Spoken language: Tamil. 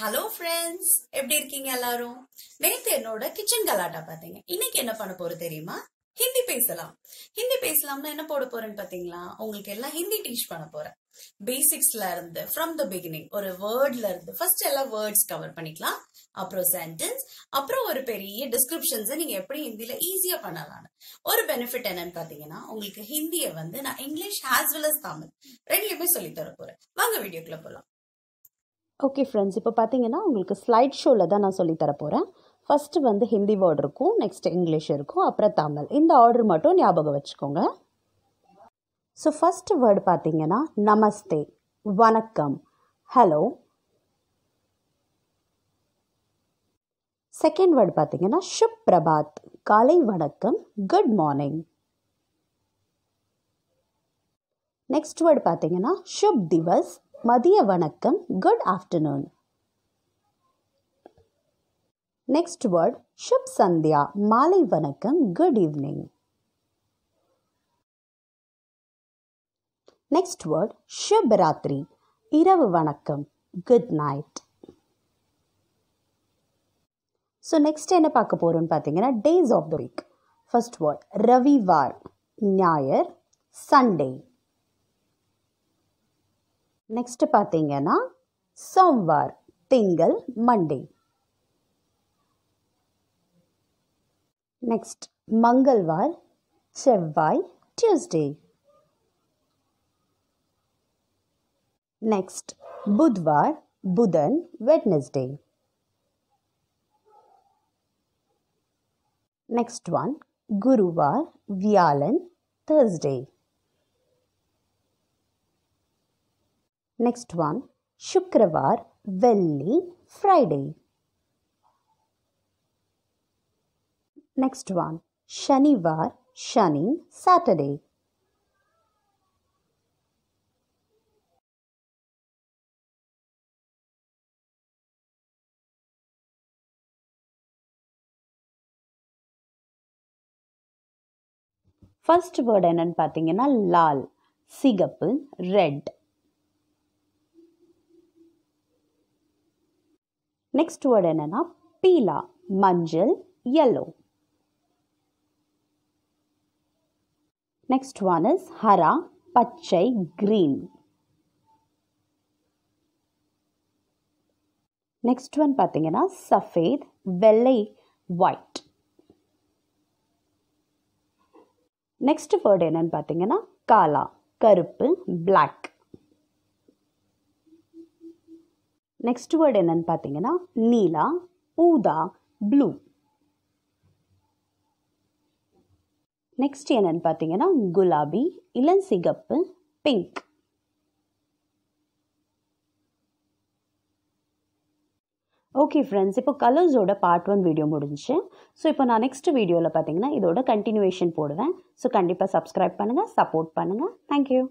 ஹலோ ஃப்ரெண்ட்ஸ் எப்படி இருக்கீங்க எல்லாரும் நேத்து என்னோட கிச்சன் கலாட்டா பாத்தீங்க இன்னைக்கு என்ன பண்ண போறது தெரியுமா ஹிந்தி பேசலாம் ஹிந்தி பேசலாம்னா என்ன போட போறேன்னு பாத்தீங்களா உங்களுக்கு எல்லாம் ஹிந்தி டீச் பண்ண போறேன் பேசிக்ஸ்ல இருந்து ஃப்ரம் த பிகினிங் ஒரு வேர்ட்ல இருந்து ஃபர்ஸ்ட் எல்லாம் வேர்ட்ஸ் கவர் பண்ணிக்கலாம் அப்புறம் சென்டென்ஸ் அப்புறம் ஒரு பெரிய டிஸ்கிரிப்ஷன்ஸை நீங்க எப்படி ஹிந்தியில ஈஸியா பண்ணலாம்னு ஒரு பெனிஃபிட் என்னன்னு பாத்தீங்கன்னா உங்களுக்கு ஹிந்தியை வந்து நான் English as well as Tamil ரெண்டுலயுமே சொல்லி தர போறேன் வாங்க வீடியோக்குள்ள போலாம் ஓகே ஃப்ரெண்ட்ஸ் இப்போ பார்த்தீங்கன்னா உங்களுக்கு ஸ்லைட் ஷோவில் தான் நான் சொல்லித்தர போகிறேன் ஃபஸ்ட்டு வந்து ஹிந்தி வேர்டு இருக்கும் நெக்ஸ்ட் இங்கிலீஷ் இருக்கும் அப்புறம் தமிழ் இந்த ஆர்டர் மட்டும் ஞாபகம் வச்சுக்கோங்க ஸோ ஃபஸ்ட்டு வேர்டு பார்த்தீங்கன்னா நமஸ்தே வணக்கம் ஹலோ செகண்ட் வேர்டு பார்த்தீங்கன்னா ஷுப் பிரபாத் காலை வணக்கம் குட் மார்னிங் நெக்ஸ்ட் வேர்டு பார்த்தீங்கன்னா ஷுப் திவஸ் மதிய வணக்கம் குட் ஆஃப்டர்நூன் நெக்ஸ்ட் வேர்ட் ஷுப் சந்தியா மாலை வணக்கம் குட் ஈவினிங் நெக்ஸ்ட் வேர்ட் ஷுப் ராத்திரி இரவு வணக்கம் குட் நைட் ஸோ நெக்ஸ்ட் என்ன பார்க்க போகிறோம்னு பார்த்தீங்கன்னா days of the week first word ரவிவார் ஞாயர் சண்டே நெக்ஸ்ட் பார்த்தீங்கன்னா சோம்வார் திங்கள் மண்டே நெக்ஸ்ட் மங்கள்வார் செவ்வாய் டியூஸ்டே நெக்ஸ்ட் बुधवार बुधन वेडनेसडे नेक्स्ट वन गुरुवार व्यालन Thursday Next one, Shukravar, Velli, Friday. Next one, Shanivar, Shani, Saturday. First word என்னன்னு பார்த்தீங்கன்னா லால் சிகப்பு ரெட் நெக்ஸ்ட் வேர்டு என்னன்னா பீலா மஞ்சள் எல்லோ நெக்ஸ்ட் ஒன் இஸ் ஹரா பச்சை கிரீன் நெக்ஸ்ட் ஒன் பார்த்தீங்கன்னா சஃபேத் வெள்ளை ஒயிட் நெக்ஸ்ட் வேர்டு என்னன்னு பார்த்தீங்கன்னா காலா கருப்பு பிளாக் நெக்ஸ்ட் வேர்டு என்னன்னு பார்த்தீங்கன்னா நீலா ஊதா ப்ளூ நெக்ஸ்ட் என்னன்னு பார்த்தீங்கன்னா குலாபி இளஞ்சிகப்பு பிங்க் ஓகே ஃப்ரெண்ட்ஸ் இப்போ கலர்ஸோட பார்ட் ஒன் வீடியோ முடிஞ்சு ஸோ இப்போ நான் நெக்ஸ்ட் வீடியோவில் பார்த்தீங்கன்னா இதோட கண்டினியூவேஷன் போடுவேன் ஸோ கண்டிப்பாக சப்ஸ்கிரைப் பண்ணுங்கள் சப்போர்ட் பண்ணுங்கள் தேங்க்யூ